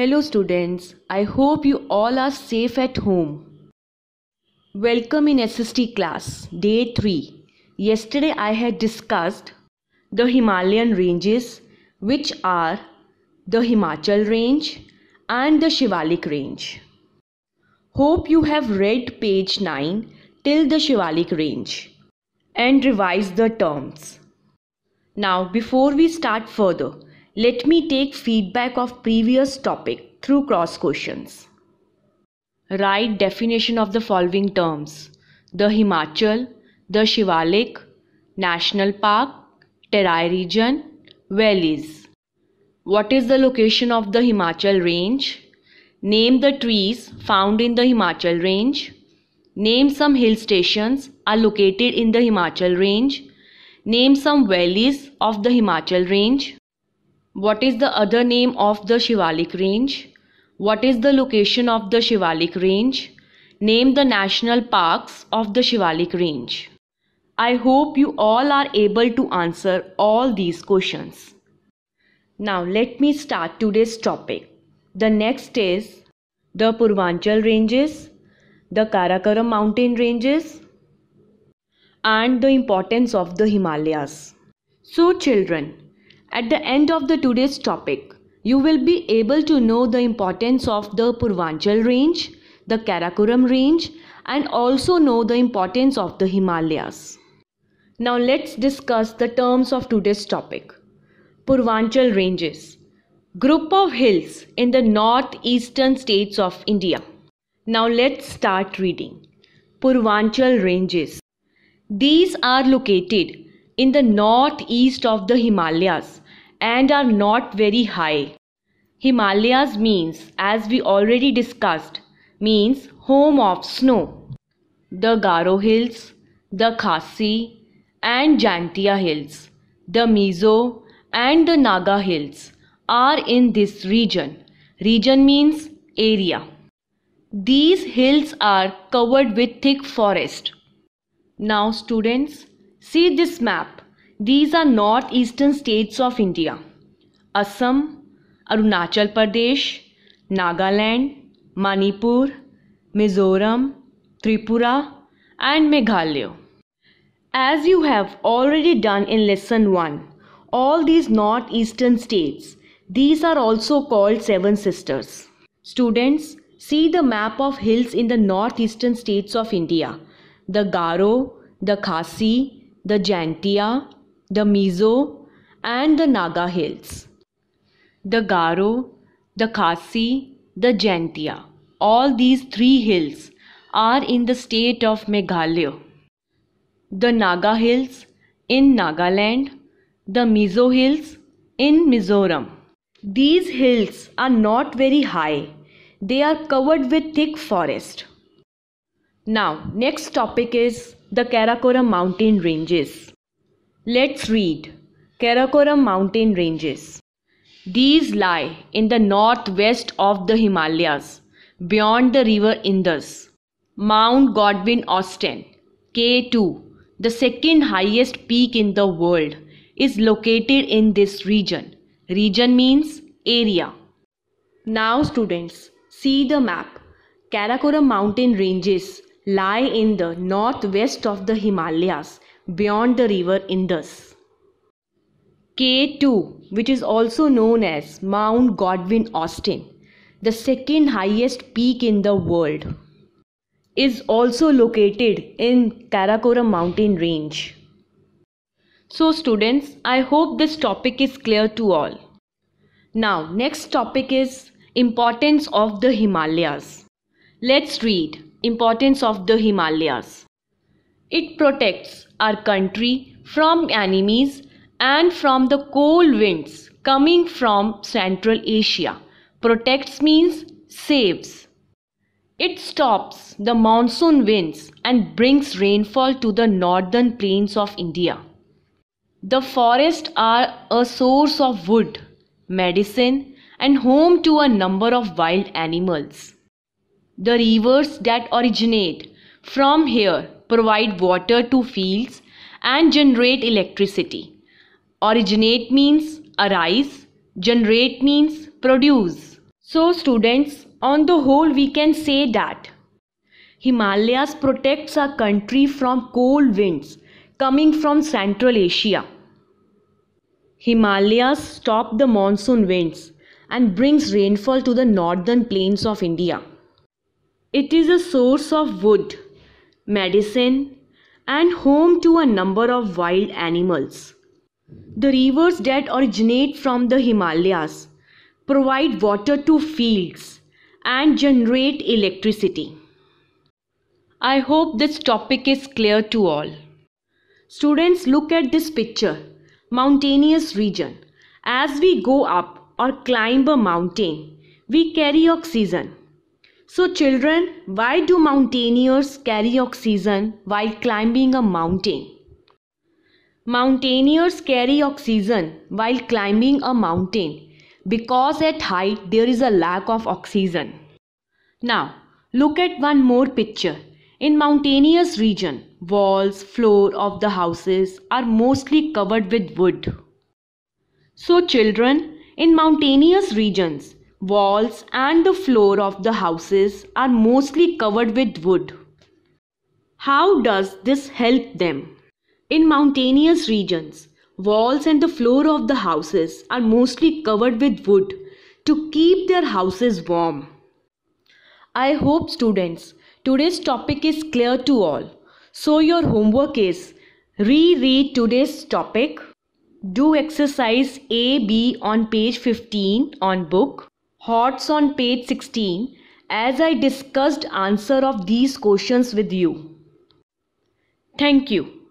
Hello students, I hope you all are safe at home. Welcome in SST class, day 3. Yesterday I had discussed the Himalayan ranges which are the Himachal range and the Shivalik range. Hope you have read page 9 till the Shivalik range and revised the terms. Now before we start further, let me take feedback of previous topic through cross questions. Write definition of the following terms. The Himachal, the Shivalik, National Park, Terai region, valleys. What is the location of the Himachal range? Name the trees found in the Himachal range. Name some hill stations are located in the Himachal range. Name some valleys of the Himachal range. What is the other name of the Shivalik range? What is the location of the Shivalik range? Name the national parks of the Shivalik range. I hope you all are able to answer all these questions. Now let me start today's topic. The next is the Purvanchal ranges, the Karakoram mountain ranges and the importance of the Himalayas. So children, at the end of the today's topic, you will be able to know the importance of the Purvanchal range, the Karakoram range and also know the importance of the Himalayas. Now let's discuss the terms of today's topic. Purvanchal ranges. Group of hills in the northeastern states of India. Now let's start reading. Purvanchal ranges. These are located in the northeast of the Himalayas and are not very high. Himalayas means, as we already discussed, means home of snow. The Garo Hills, the Khasi and Jantia Hills, the Mizo and the Naga Hills are in this region. Region means area. These hills are covered with thick forest. Now students, See this map. These are northeastern states of India. Assam, Arunachal Pradesh, Nagaland, Manipur, Mizoram, Tripura and Meghalaya. As you have already done in lesson 1, all these northeastern states, these are also called seven sisters. Students, see the map of hills in the northeastern states of India. The Garo, the Khasi, the Jantia, the Mizo, and the Naga Hills. The Garo, the Khasi, the Jantia. All these three hills are in the state of Meghalaya. The Naga Hills in Nagaland, the Mizo Hills in Mizoram. These hills are not very high. They are covered with thick forest. Now, next topic is the Karakoram mountain ranges. Let's read Karakoram mountain ranges. These lie in the northwest of the Himalayas, beyond the river Indus. Mount Godwin Austen, K2, the second highest peak in the world, is located in this region. Region means area. Now, students, see the map. Karakoram mountain ranges lie in the northwest of the Himalayas beyond the river Indus. K2, which is also known as Mount Godwin Austen, the second highest peak in the world, is also located in Karakoram mountain range. So students, I hope this topic is clear to all. Now, next topic is importance of the Himalayas. Let's read importance of the Himalayas. It protects our country from enemies and from the cold winds coming from Central Asia. Protects means saves. It stops the monsoon winds and brings rainfall to the northern plains of India. The forests are a source of wood, medicine, and home to a number of wild animals. The rivers that originate from here provide water to fields and generate electricity. Originate means arise, generate means produce. So, students, on the whole, we can say that Himalayas protects our country from cold winds coming from Central Asia. Himalayas stop the monsoon winds and brings rainfall to the northern plains of India. It is a source of wood, medicine, and home to a number of wild animals. The rivers that originate from the Himalayas provide water to fields and generate electricity. I hope this topic is clear to all. Students, look at this picture mountainous region. As we go up or climb a mountain, we carry oxygen. So children, why do mountaineers carry oxygen while climbing a mountain? Mountaineers carry oxygen while climbing a mountain because at height there is a lack of oxygen. Now, look at one more picture. In mountainous region, walls, floor of the houses are mostly covered with wood. So children, in mountainous regions, Walls and the floor of the houses are mostly covered with wood. How does this help them? In mountainous regions, walls and the floor of the houses are mostly covered with wood to keep their houses warm. I hope students, today's topic is clear to all. So your homework is reread today's topic. Do exercise A B on page 15 on book HOTS on page 16 as I discussed answer of these questions with you. Thank you.